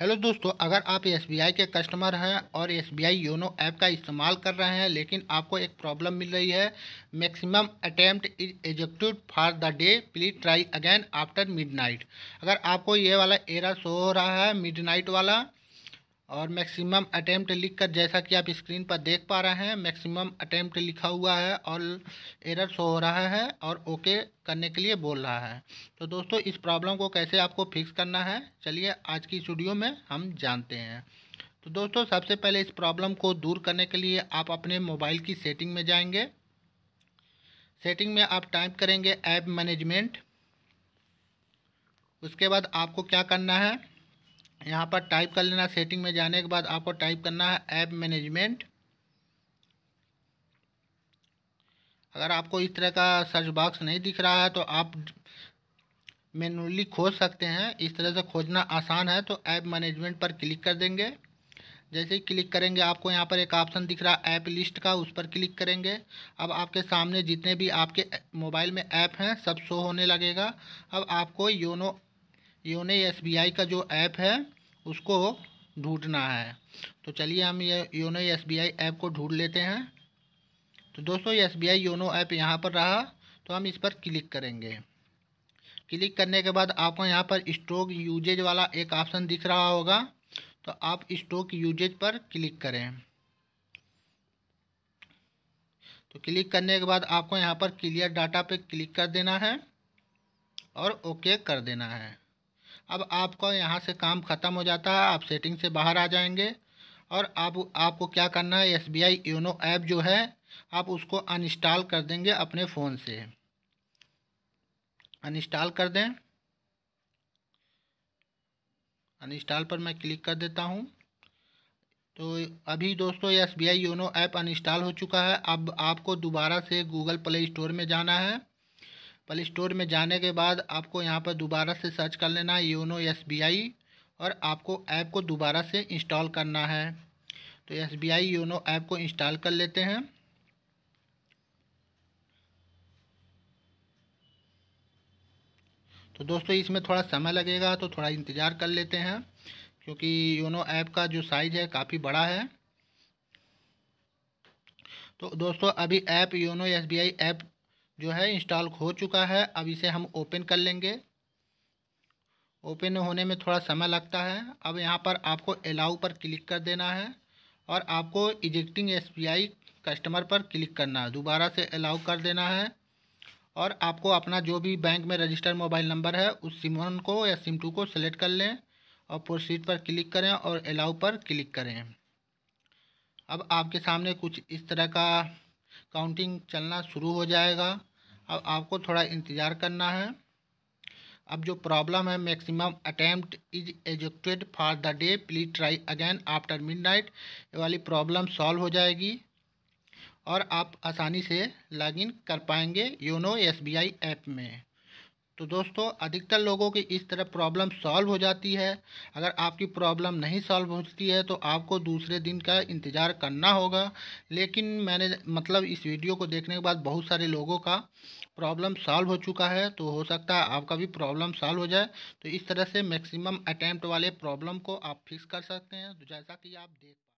hello दोस्तों अगर आप एस के कस्टमर हैं और एस योनो ऐप का इस्तेमाल कर रहे हैं लेकिन आपको एक प्रॉब्लम मिल रही है maximum attempt is execute for the day please try again after midnight अगर आपको ये वाला एरर शो हो रहा है मिडनाइट वाला और मैक्सिमम अटैम्प्ट लिखकर जैसा कि आप स्क्रीन पर देख पा रहे हैं मैक्सिमम अटैम्प्ट लिखा हुआ है और एरर शो हो रहा है और ओके करने के लिए बोल रहा है तो दोस्तों इस प्रॉब्लम को कैसे आपको फिक्स करना है चलिए आज की स्टूडियो में हम जानते हैं तो दोस्तों सबसे पहले इस प्रॉब्लम को दूर करने के लिए आप अपने मोबाइल की सेटिंग में जाएंगे सेटिंग में आप टाइप करेंगे ऐप मैनेजमेंट उसके बाद आपको क्या करना है यहाँ पर टाइप कर लेना सेटिंग में जाने के बाद आपको टाइप करना है ऐप मैनेजमेंट अगर आपको इस तरह का सर्च बॉक्स नहीं दिख रहा है तो आप मैनुअली खोज सकते हैं इस तरह से खोजना आसान है तो ऐप मैनेजमेंट पर क्लिक कर देंगे जैसे ही क्लिक करेंगे आपको यहाँ पर एक ऑप्शन दिख रहा है ऐप लिस्ट का उस पर क्लिक करेंगे अब आपके सामने जितने भी आपके मोबाइल में ऐप हैं सब शो होने लगेगा अब आपको योनो योनो एस का जो ऐप है उसको ढूंढना है तो चलिए हम ये YONO S B I app को ढूंढ लेते हैं तो दोस्तों S B I YONO app यहाँ पर रहा तो हम इस पर क्लिक करेंगे क्लिक करने के बाद आपको यहाँ पर स्टोक यूजेज वाला एक ऑप्शन दिख रहा होगा तो आप स्टोक यूजेज पर क्लिक करें तो क्लिक करने के बाद आपको यहाँ पर क्लियर डाटा पे क्लिक कर देना है और ओके कर देना है अब आपका यहाँ से काम ख़त्म हो जाता है आप सेटिंग से बाहर आ जाएंगे और आप आपको क्या करना है S B I YONO app जो है आप उसको अनइंस्टॉल कर देंगे अपने फ़ोन से अनइंस्टॉल कर दें अनइंस्टॉल पर मैं क्लिक कर देता हूँ तो अभी दोस्तों S B I YONO app uninstall हो चुका है अब आपको दोबारा से गूगल प्ले स्टोर में जाना है प्ले स्टोर में जाने के बाद आपको यहाँ पर दोबारा से सर्च कर लेना है योनो एस और आपको ऐप को दोबारा से इंस्टॉल करना है तो S B I YONO app को इंस्टॉल कर लेते हैं तो दोस्तों इसमें थोड़ा समय लगेगा तो थोड़ा इंतज़ार कर लेते हैं क्योंकि योनो ऐप का जो साइज़ है काफ़ी बड़ा है तो दोस्तों अभी app YONO S B I app जो है इंस्टॉल हो चुका है अब इसे हम ओपन कर लेंगे ओपन होने में थोड़ा समय लगता है अब यहाँ पर आपको अलाउ पर क्लिक कर देना है और आपको इजेक्टिंग एस कस्टमर पर क्लिक करना है दोबारा से अलाउ कर देना है और आपको अपना जो भी बैंक में रजिस्टर मोबाइल नंबर है उस सिम वन को या सिम टू को सेलेक्ट कर लें और प्रोसीड पर क्लिक करें और अलाउ पर क्लिक करें अब आपके सामने कुछ इस तरह का काउंटिंग चलना शुरू हो जाएगा अब आपको थोड़ा इंतज़ार करना है अब जो प्रॉब्लम है मैक्सिमम अटैम्प्ट इज एजेक्टेड for the day please try again after midnight ये वाली प्रॉब्लम सॉल्व हो जाएगी और आप आसानी से लॉगिन कर पाएंगे योनो एसबीआई ऐप में तो दोस्तों अधिकतर लोगों की इस तरह प्रॉब्लम सॉल्व हो जाती है अगर आपकी प्रॉब्लम नहीं सॉल्व होती है तो आपको दूसरे दिन का इंतज़ार करना होगा लेकिन मैंने मतलब इस वीडियो को देखने के बाद बहुत सारे लोगों का प्रॉब्लम सॉल्व हो चुका है तो हो सकता है आपका भी प्रॉब्लम सॉल्व हो जाए तो इस तरह से मैक्सिमम अटैम्प्ट वाले प्रॉब्लम को आप फिक्स कर सकते हैं तो जैसा कि आप देख